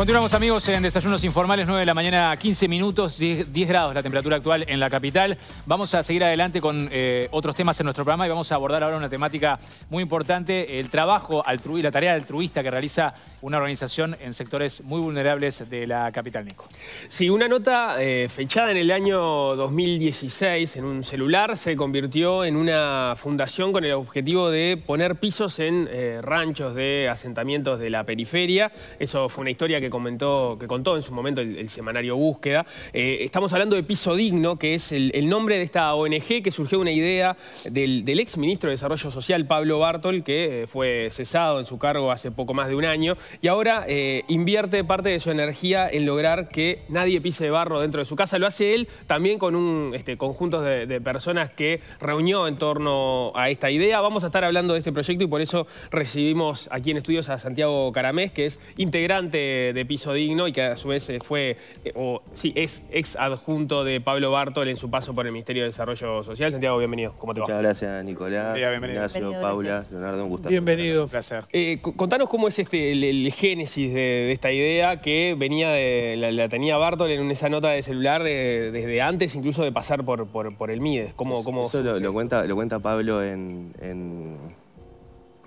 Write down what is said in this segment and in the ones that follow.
Continuamos amigos en Desayunos Informales, 9 de la mañana, 15 minutos, 10, grados la temperatura actual en la capital. Vamos a seguir adelante con eh, otros temas en nuestro programa y vamos a abordar ahora una temática muy importante, el trabajo altruista, la tarea altruista que realiza una organización en sectores muy vulnerables de la capital, Nico. Sí, una nota eh, fechada en el año 2016 en un celular se convirtió en una fundación con el objetivo de poner pisos en eh, ranchos de asentamientos de la periferia. Eso fue una historia que comentó, que contó en su momento el, semanario Búsqueda. Eh, estamos hablando de Piso Digno, que es el, nombre de esta ONG que surgió una idea del, ex ministro de Desarrollo Social, Pablo Bartol, que eh, fue cesado en su cargo hace poco más de un año, y ahora eh, invierte parte de su energía en lograr que nadie pise barro dentro de su casa. Lo hace él también con un este, conjunto de, de personas que reunió en torno a esta idea. Vamos a estar hablando de este proyecto y por eso recibimos aquí en estudios a Santiago Caramés, que es integrante de piso digno y que a su vez eh, fue, eh, o sí, es ex adjunto de Pablo Bartol en su paso por el Ministerio de Desarrollo Social. Santiago, bienvenido. ¿Cómo te va? Muchas gracias, Nicolás. bienvenido. Ignacio, Paula, Leonardo, un gusto. Bienvenido. placer. Eh, contanos cómo es este el, génesis de, esta idea que venía de, la, tenía Bartol en esa nota de celular desde antes incluso de pasar por, por, por el MIDES. ¿Cómo, Eso lo, cuenta, lo cuenta Pablo en, en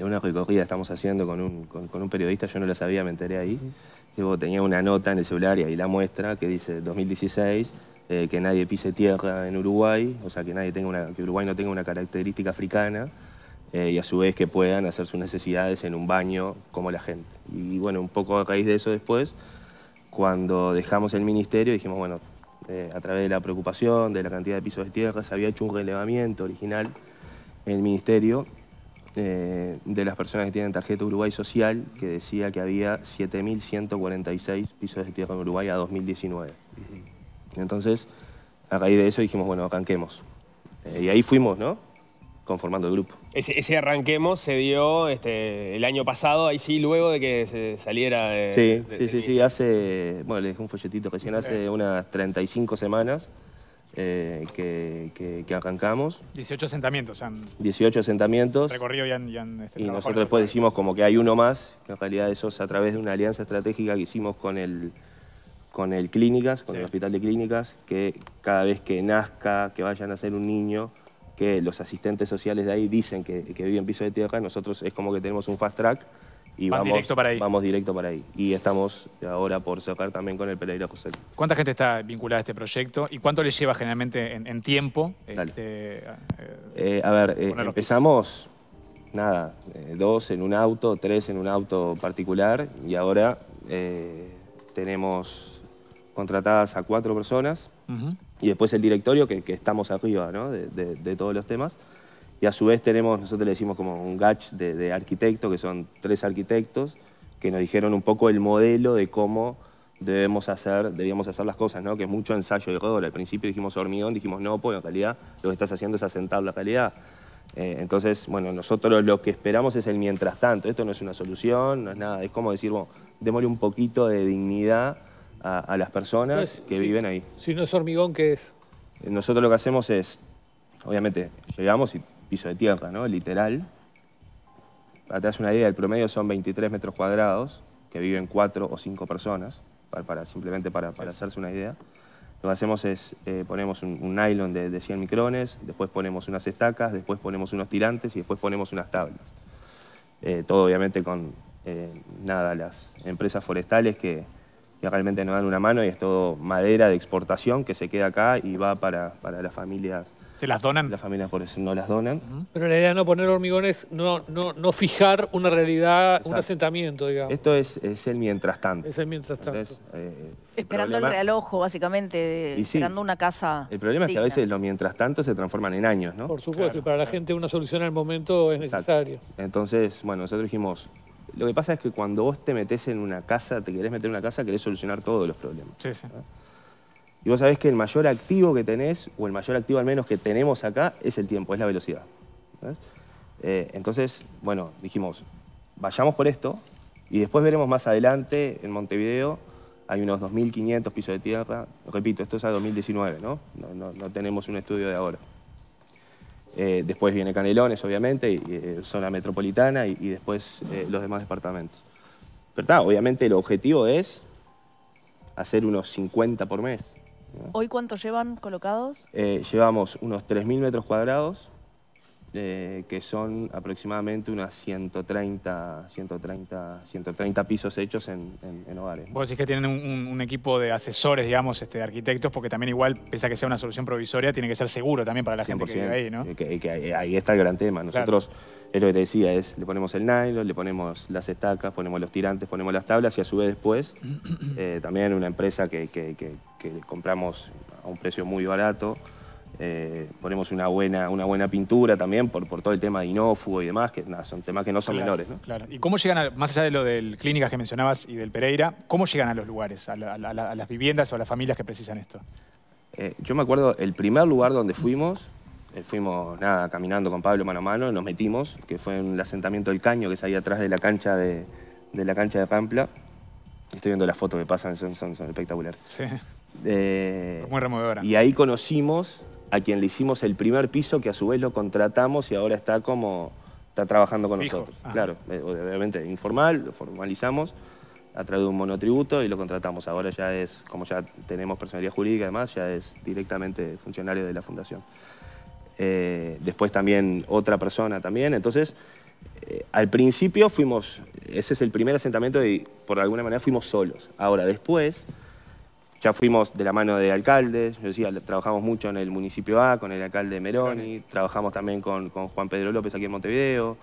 una recorrida estamos haciendo con un, un, periodista, yo no lo sabía, me enteré ahí tenía una nota en el celular y ahí la muestra que dice 2016, eh, que nadie pise tierra en Uruguay, o sea, que, Uruguay no tenga una característica africana eh, y a su vez que puedan hacer sus necesidades en un baño como la gente. Y bueno, un poco a raíz de eso después, cuando dejamos el ministerio, dijimos, bueno, eh, a través de la preocupación, de la cantidad de pisos de tierra, se había hecho un relevamiento original en el ministerio eh, de las personas que tienen tarjeta Uruguay Social, que decía que había 7.146 pisos de tierra con Uruguay a 2019. Entonces, a raíz de eso dijimos, bueno, arranquemos. Eh, y ahí fuimos, ¿no? Conformando el grupo. Ese, arranquemos se dio este, el año pasado, ahí sí, luego de que se saliera Sí, sí, sí, hace, bueno, les dejé un folletito recién, hace unas 35 semanas. Eh, que, arrancamos. 18 asentamientos 18 asentamientos. Recorrido y y este, nosotros después decimos como que hay uno más, que en realidad eso es a través de una alianza estratégica que hicimos con el, con el Clínicas, con el Hospital de Clínicas, que cada vez que nazca, que vayan a ser un niño, que los asistentes sociales de ahí dicen que, que viven piso de tierra, nosotros es como que tenemos un fast track y vamos, directo para ahí. Vamos directo para ahí. Y estamos ahora por cerrar también con el Pereira José. ¿Cuánta gente está vinculada a este proyecto y cuánto les lleva generalmente en, tiempo? Este, eh, eh, a ver, eh, empezamos, nada, dos en un auto, tres en un auto particular y ahora tenemos contratadas a cuatro personas y después el directorio que, que estamos arriba de, de todos los temas. Y a su vez tenemos, nosotros le decimos como un gach de, de que son tres arquitectos, que nos dijeron un poco el modelo de cómo debemos hacer, debíamos hacer las cosas, ¿no? que es mucho ensayo de error. Al principio dijimos hormigón, dijimos no, pues en realidad lo que estás haciendo es asentar la realidad. Eh, entonces, bueno, nosotros lo que esperamos es el mientras tanto. Esto no es una solución, no es nada, es como decir, bueno, démosle un poquito de dignidad a, las personas pues, que viven ahí. Si no es hormigón, ¿qué es? Eh, nosotros lo que hacemos es, obviamente, llegamos y piso de tierra, ¿no? Literal. Para te das una idea, el promedio son 23 metros cuadrados, que viven cuatro o cinco personas, para, simplemente para, hacerse una idea. Lo que hacemos es, eh, ponemos un, nylon de, 100 micrones, después ponemos unas estacas, después ponemos unos tirantes y después ponemos unas tablas. Eh, todo obviamente con, eh, nada, las empresas forestales que, realmente nos dan una mano y es todo madera de exportación que se queda acá y va para, para las familias ¿Se las donan? Las familias por eso no las donan. Pero la idea de no poner hormigones, no, no, no fijar una realidad, un asentamiento, digamos. Esto es, el mientras tanto. Es el mientras tanto. Eh, esperando el, realojo, básicamente, esperando una casa. El problema es que a veces los mientras tanto se transforman en años, ¿no? Por supuesto, y para la gente una solución al momento es necesario necesaria. Entonces, bueno, nosotros dijimos, lo que pasa es que cuando vos te metes en una casa, te querés meter en una casa, querés solucionar todos los problemas. Sí, sí. Y vos sabés que el mayor activo que tenés, o el mayor activo al menos que tenemos acá, es el tiempo, es la velocidad. Eh, entonces, bueno, dijimos, vayamos por esto y después veremos más adelante en Montevideo. Hay unos 2.500 pisos de tierra. Repito, esto es a 2019, ¿no? No, tenemos un estudio de ahora. Eh, después viene Canelones, obviamente, y, eh, zona metropolitana y, después los demás departamentos. Pero obviamente el objetivo es hacer unos 50 por mes. ¿Hoy cuánto llevan colocados? Eh, llevamos unos 3.000 metros cuadrados eh, que son aproximadamente unas 130, 130, 130 pisos hechos en, en, hogares. Vos decís que tienen un, equipo de asesores, digamos, este, de arquitectos, porque también igual, pese a que sea una solución provisoria, tiene que ser seguro también para la gente que vive ahí, ¿no? Que, ahí está el gran tema. Nosotros, es lo que te decía, es le ponemos el nylon, le ponemos las estacas, ponemos los tirantes, ponemos las tablas y a su vez después eh, también una empresa que compramos a un precio muy barato, eh, ponemos una buena, una buena pintura también por, por todo el tema de inófugo y demás, que nada, son temas que no son menores. Claro. ¿Y cómo llegan, más allá de lo del clínicas que mencionabas y del Pereira, cómo llegan a los lugares, a, las viviendas o a las familias que precisan esto? Eh, yo me acuerdo, el primer lugar donde fuimos, eh, fuimos nada, caminando con Pablo mano a mano, nos metimos, que fue en el asentamiento del caño que es ahí atrás de la cancha de, de la cancha de Pampla. Estoy viendo las fotos que pasan, son, espectaculares. Muy removedora. Y ahí conocimos a quien le hicimos el primer piso, que a su vez lo contratamos y ahora está como... está trabajando con nosotros. Ah. Claro, eh, obviamente informal, lo formalizamos a través de un monotributo y lo contratamos. Ahora ya es, como ya tenemos personalidad jurídica además, ya es directamente funcionario de la fundación. Eh, después también otra persona también, entonces... Eh, al principio fuimos, ese es el primer asentamiento y por alguna manera fuimos solos. Ahora, después, ya fuimos de la mano de alcaldes, yo decía, trabajamos mucho en el municipio A con el alcalde de Meroni, trabajamos también con, Juan Pedro López aquí en Montevideo,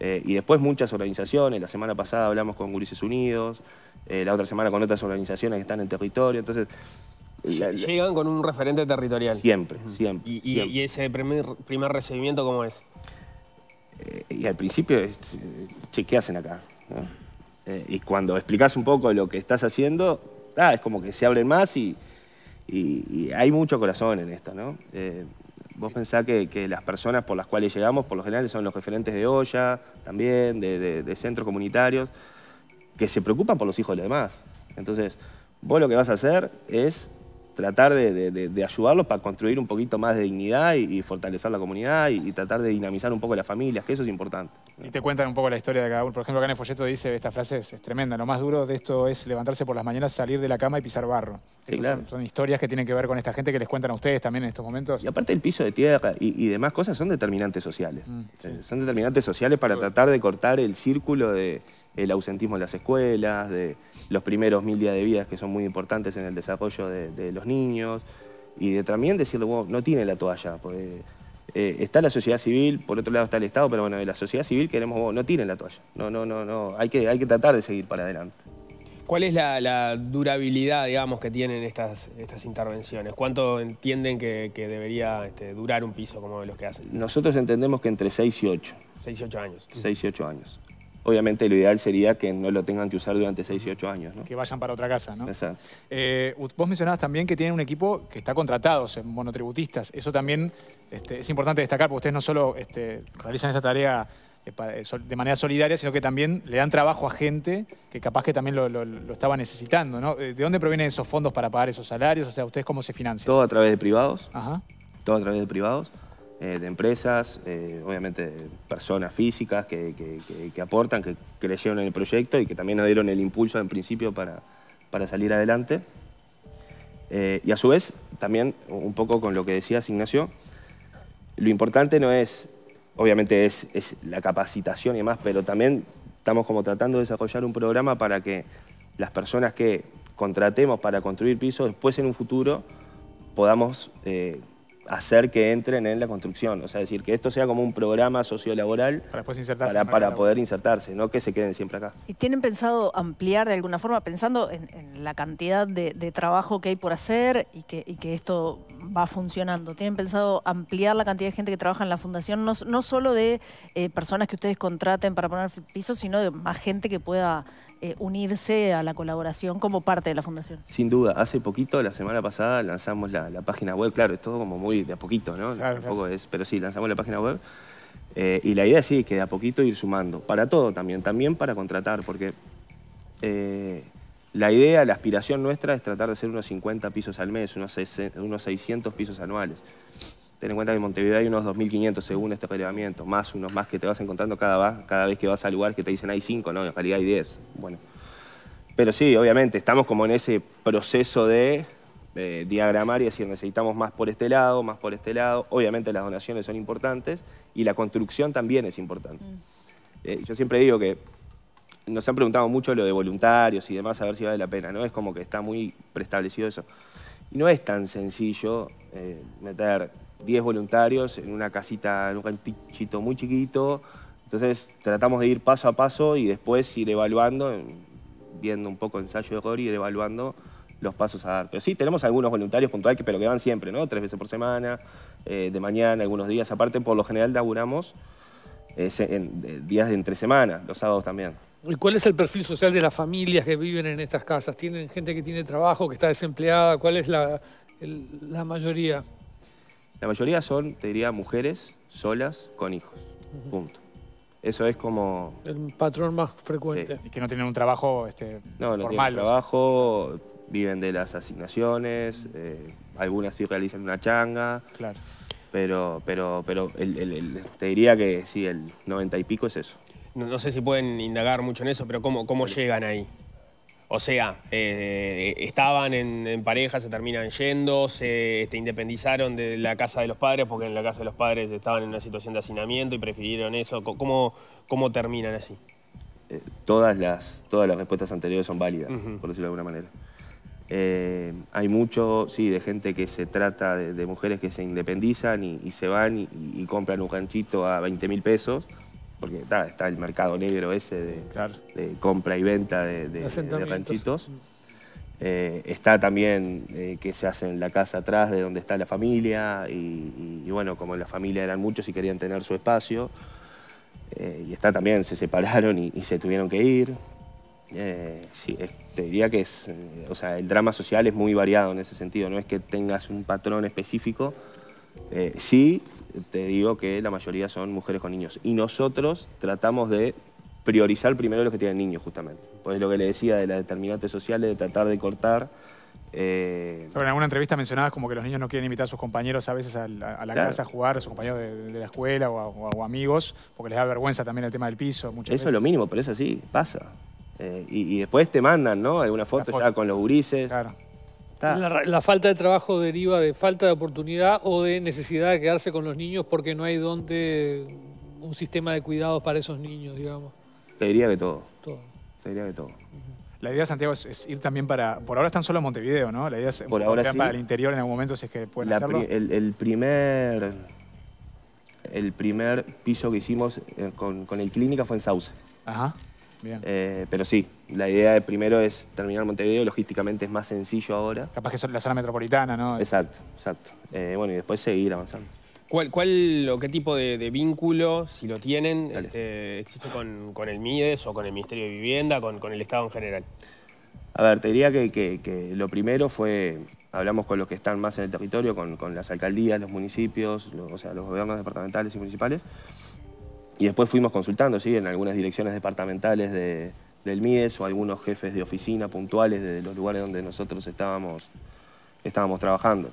eh, y después muchas organizaciones, la semana pasada hablamos con Gurises Unidos, eh, la otra semana con otras organizaciones que están en territorio, entonces... Llegan con un referente territorial. Siempre, siempre. ¿Y, ese primer, recibimiento cómo es? Eh, y al principio, che, ¿qué hacen acá? y cuando explicás un poco lo que estás haciendo, es como que se hablen más y, hay mucho corazón en esto, ¿no? Eh, vos pensás que, las personas por las cuales llegamos, por lo general, son los referentes de olla, también, de, de centros comunitarios, que se preocupan por los hijos de los demás. Entonces, vos lo que vas a hacer es tratar de, de, ayudarlos para construir un poquito más de dignidad y, fortalecer la comunidad y, tratar de dinamizar un poco las familias, que eso es importante. Y te cuentan un poco la historia de cada uno. Por ejemplo, acá en el folleto dice, esta frase es, tremenda, lo más duro de esto es levantarse por las mañanas, salir de la cama y pisar barro. son, historias que tienen que ver con esta gente que les cuentan a ustedes también en estos momentos. Y aparte el piso de tierra y, demás cosas son determinantes sociales. Mm, eh, son determinantes sociales para tratar de cortar el círculo de el ausentismo en las escuelas, de los primeros mil días de vida que son muy importantes en el desarrollo de, los niños, y de también decirle, no tiene la toalla, eh, está la sociedad civil, por otro lado está el Estado, pero bueno, de la sociedad civil queremos, no tienen la toalla, no, no, no, no, hay que, hay que tratar de seguir para adelante. ¿Cuál es la, durabilidad, digamos, que tienen estas, estas intervenciones? ¿Cuánto entienden que, debería este, durar un piso como los que hacen? Nosotros entendemos que entre 6 y 8. 6 y 8 años. 6 y 8 años. Obviamente lo ideal sería que no lo tengan que usar durante 6 y 8 años. ¿no? Que vayan para otra casa, ¿no? Eh, vos mencionabas también que tienen un equipo que está contratado, son monotributistas. Eso también este, es importante destacar, porque ustedes no solo este, realizan esa tarea eh, eh, de manera solidaria, sino que también le dan trabajo a gente que capaz que también lo, estaba necesitando, ¿De dónde provienen esos fondos para pagar esos salarios? O sea, ¿ustedes cómo se financian? Todo a través de privados. Todo a través de privados. Eh, de empresas, eh, obviamente personas físicas que, aportan, que creyeron en el proyecto y que también nos dieron el impulso en principio para, para salir adelante. Eh, y a su vez, también un poco con lo que decías, Ignacio, lo importante no es, obviamente es, la capacitación y demás, pero también estamos como tratando de desarrollar un programa para que las personas que contratemos para construir pisos, después en un futuro podamos hacer que entren en la construcción. O sea, decir que esto sea como un programa sociolaboral para, poder insertarse, no que se queden siempre acá. ¿Y tienen pensado ampliar de alguna forma, pensando en, la cantidad de, trabajo que hay por hacer y que, esto va funcionando? ¿Tienen pensado ampliar la cantidad de gente que trabaja en la fundación? No, solo de eh, personas que ustedes contraten para poner pisos, sino de más gente que pueda eh, unirse a la colaboración como parte de la Fundación. Sin duda, hace poquito, la semana pasada, lanzamos la, página web, claro, es todo como muy de a poquito, ¿no? Es, pero sí, lanzamos la página web. Eh, y la idea sí, que de a poquito ir sumando, para todo también, también para contratar, porque eh, la idea, la aspiración nuestra es tratar de hacer unos 50 pisos al mes, unos 600 pisos anuales. Ten en cuenta que en Montevideo hay unos 2.500 según este relevamiento, más unos más que te vas encontrando cada, vez que vas al lugar que te dicen hay 5, no, en realidad hay 10. Bueno. Pero sí, obviamente, estamos como en ese proceso de diagramar y decir necesitamos más por este lado, más por este lado. Obviamente las donaciones son importantes y la construcción también es importante. Mm. Eh, yo siempre digo que nos han preguntado mucho lo de voluntarios y demás, a ver si vale la pena, ¿no? Es como que está muy preestablecido eso. Y no es tan sencillo eh, meter 10 voluntarios en una casita, en un cantichito muy chiquito. Entonces tratamos de ir paso a paso y después ir evaluando, viendo un poco ensayo de error y ir evaluando los pasos a dar. Pero sí, tenemos algunos voluntarios puntuales, pero que van siempre, ¿no? Tres veces por semana, eh, de mañana, algunos días. Aparte, por lo general, laburamos eh, en, días de entre semana, los sábados también. ¿Y cuál es el perfil social de las familias que viven en estas casas? ¿Tienen gente que tiene trabajo, que está desempleada? ¿Cuál es la mayoría? La mayoría son, te diría, mujeres solas con hijos. Punto. Eso es como... El patrón más frecuente. que no tienen un trabajo este, no, no formal. No trabajo, viven de las asignaciones, eh, algunas sí realizan una changa. Claro. Pero, pero, pero te diría que sí, el noventa y pico es eso. No, sé si pueden indagar mucho en eso, pero ¿cómo, cómo llegan ahí? O sea, eh, estaban en, pareja, se terminan yendo, se este, independizaron de la casa de los padres porque en la casa de los padres estaban en una situación de hacinamiento y prefirieron eso. ¿Cómo, terminan así? Eh, todas, las, todas las respuestas anteriores son válidas, por decirlo de alguna manera. Eh, hay mucho, sí, de gente que se trata de, mujeres que se independizan y, se van y, y, compran un ganchito a 20 mil pesos porque está, el mercado negro ese de, compra y venta de, ranchitos. Mm. Eh, está también eh, que se hacen la casa atrás de donde está la familia y, bueno, como la familia eran muchos y querían tener su espacio, eh, y está también, se separaron y, se tuvieron que ir. te diría que es, o sea, el drama social es muy variado en ese sentido, no es que tengas un patrón específico, eh, sí, te digo que la mayoría son mujeres con niños. Y nosotros tratamos de priorizar primero los que tienen niños, justamente. Pues lo que le decía de las determinantes sociales, de tratar de cortar. Eh, pero en alguna entrevista mencionabas como que los niños no quieren invitar a sus compañeros a veces a la, casa a jugar, a sus compañeros de, la escuela o, amigos, porque les da vergüenza también el tema del piso. eso es lo mínimo, pero es así, pasa. Eh, y, después te mandan, ¿no? Alguna foto, foto, ya con los gurises. Claro. La, falta de trabajo deriva de falta de oportunidad o de necesidad de quedarse con los niños porque no hay donde un sistema de cuidados para esos niños, digamos. Te diría que todo. Todo. Te diría que todo. La idea, Santiago, es, ir también para... Por ahora están solo en Montevideo, ¿no? La idea es ir ahora para el interior en algún momento, si es que pueden el, primer... El primer piso que hicimos eh, con, con el Clínica fue en Sauce. Ajá. Eh, pero sí, la idea de primero es terminar Montevideo, logísticamente es más sencillo ahora. Capaz que es la zona metropolitana, ¿no? Exacto, exacto. Eh, bueno, y después seguir avanzando. ¿Cuál, cuál o qué tipo de, vínculo, si lo tienen, este, existe con, el MIDES o con el Ministerio de Vivienda, con, con el Estado en general? A ver, te diría que, lo primero fue, hablamos con los que están más en el territorio, con, las alcaldías, los municipios, o sea, los gobiernos departamentales y municipales y después fuimos consultando, ¿sí? En algunas direcciones departamentales del MIES o algunos jefes de oficina puntuales de los lugares donde nosotros estábamos, estábamos trabajando.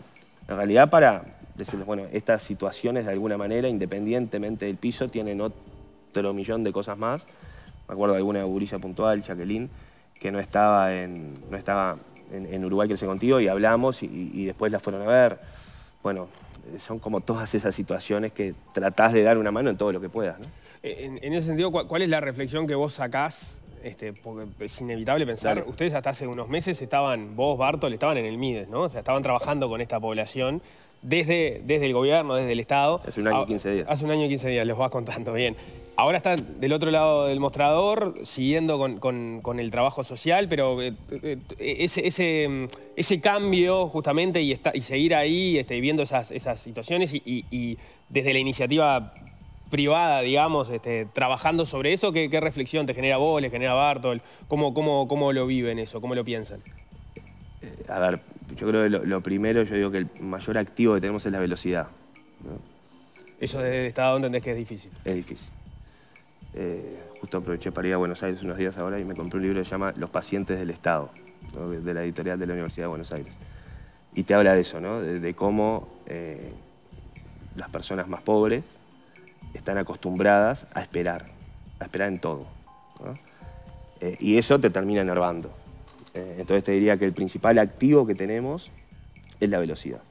En realidad para decirles, bueno, estas situaciones de alguna manera, independientemente del piso, tienen otro millón de cosas más. Me acuerdo de alguna gurilla puntual, Jacqueline, que no estaba en, no estaba en, Uruguay que se contigo y hablamos y, y después las fueron a ver. Bueno, eh, son como todas esas situaciones que tratás de dar una mano en todo lo que puedas. Eh, en, en, ese sentido, ¿cuál es la reflexión que vos sacás este, porque es inevitable pensar, ustedes hasta hace unos meses estaban, vos, Bartol, estaban en el MIDES, ¿no? O sea, estaban trabajando con esta población desde, desde el gobierno, desde el Estado. Hace un año y 15 ah, días. Hace un año y 15 días, les vas contando, bien. Ahora están del otro lado del mostrador, siguiendo con, el trabajo social, pero eh, eh, ese, ese, ese cambio justamente y, está, y seguir ahí este, viendo esas, esas situaciones y desde la iniciativa privada, digamos, este, trabajando sobre eso? ¿Qué, reflexión te genera vos, le genera Bartol? ¿Cómo, cómo, lo viven eso? ¿Cómo lo piensan? Eh, a ver, yo creo que lo, primero, yo digo que el mayor activo que tenemos es la velocidad. Eso desde el Estado entendés que es difícil. Es difícil. Eh, justo aproveché para ir a Buenos Aires unos días ahora y me compré un libro que se llama Los pacientes del Estado, de la editorial de la Universidad de Buenos Aires. Y te habla de eso, ¿no? De, cómo eh, las personas más pobres están acostumbradas a esperar, a esperar en todo. Eh, y eso te termina enervando. Eh, entonces te diría que el principal activo que tenemos es la velocidad.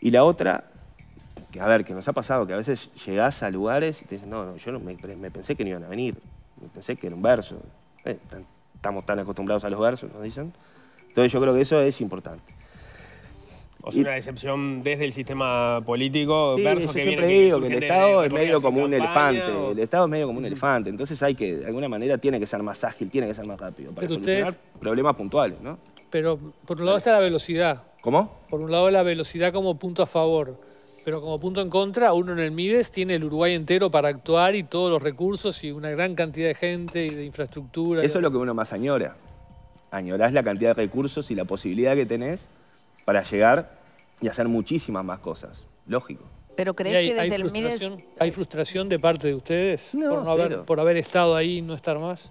Y la otra, que a ver, que nos ha pasado, que a veces llegás a lugares y te dicen, no, no yo me, pensé que no iban a venir, me pensé que era un verso. Eh, estamos tan acostumbrados a los versos, nos dicen. Entonces yo creo que eso es importante. O una decepción desde el sistema político. Sí, yo siempre digo que, el Estado es medio como un elefante. El Estado es medio como un elefante. Entonces hay que, de alguna manera, tiene que ser más ágil, tiene que ser más rápido para solucionar problemas puntuales, ¿no? Pero por un lado está la velocidad. ¿Cómo? Por un lado la velocidad como punto a favor. Pero como punto en contra, uno en el Mides tiene el Uruguay entero para actuar y todos los recursos y una gran cantidad de gente y de infraestructura. Eso es lo que uno más añora. Añorás la cantidad de recursos y la posibilidad que tenés para llegar y hacer muchísimas más cosas, lógico. Pero crees que hay ¿Hay frustración de parte de ustedes por, no haber, por haber estado ahí y no estar más?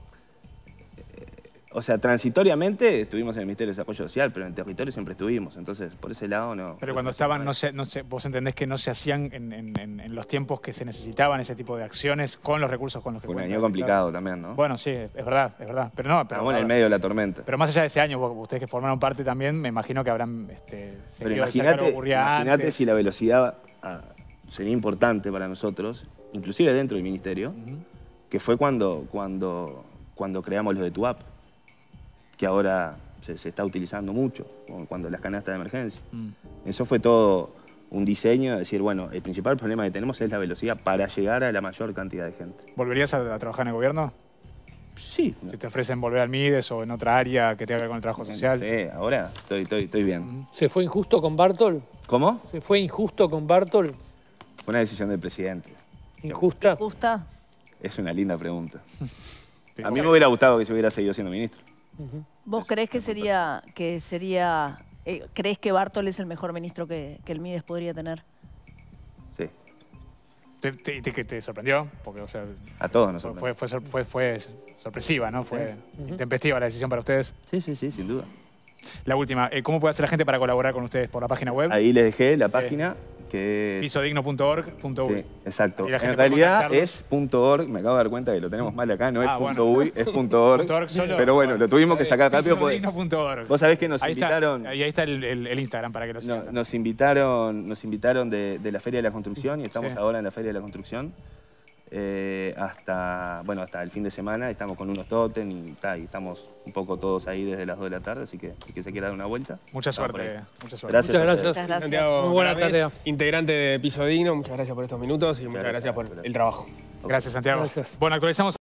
o sea, transitoriamente estuvimos en el Ministerio de Desarrollo Social, pero en territorio siempre estuvimos, entonces por ese lado no. Pero cuando estaban, no sé, no sé, vos entendés que no se hacían en, los tiempos que se necesitaban ese tipo de acciones con los recursos con los que un año complicado también, ¿no? Bueno, sí, es verdad, es verdad. Pero no, pero. en el medio de la tormenta. Pero más allá de ese año, ustedes que formaron parte también, me imagino que habrán este, Pero imagínate si la velocidad ah, sería importante para nosotros, inclusive dentro del ministerio, que fue cuando, cuando, cuando creamos lo de Tu App, que ahora se, está utilizando mucho, cuando las canastas de emergencia. Mm. Eso fue todo un diseño, de decir, bueno, el principal problema que tenemos es la velocidad para llegar a la mayor cantidad de gente. ¿Volverías a, trabajar en el gobierno? Sí. Si te ofrecen volver al Mides o en otra área que tenga que ver con el trabajo social. Sí, ahora estoy, estoy, estoy bien. Mm. ¿Se fue injusto con Bartol? ¿Cómo? ¿Se fue injusto con Bartol? Fue una decisión del presidente. ¿Injusta? ¿Injusta? Es una linda pregunta. A mí me hubiera gustado que se hubiera seguido siendo ministro. ¿Vos crees que sería, que sería, eh, crees que Bartol es el mejor ministro que, el Mides podría tener? Sí. ¿Te, sorprendió? Porque, a todos nos Fue, fue, sorpresiva, ¿no? Fue tempestiva la decisión para ustedes. Sí, sí, sí, sin duda. La última, eh, ¿cómo puede hacer la gente para colaborar con ustedes por la página web? Ahí les dejé la página que... Pisodigno.org.uy. Sí, exacto. En realidad es .org, me acabo de dar cuenta que lo tenemos mal acá, no es ah, .uy, es .org. pero bueno, lo tuvimos que sacar rápido. Pisodigno.org. Vos sabés que nos invitaron... Está, ahí está el, Instagram para que lo sigan. nos invitaron, nos invitaron de, la Feria de la Construcción y estamos ahora en la Feria de la Construcción. Eh, hasta, bueno, hasta el fin de semana estamos con unos totem y, estamos un poco todos ahí desde las 2 de la tarde, así que se queda dar una vuelta. Mucha suerte. Muchas gracias. Santiago, Muy Integrante de Digno, muchas gracias por estos minutos y muchas, gracias, por el trabajo. Gracias, Santiago. Bueno, actualizamos.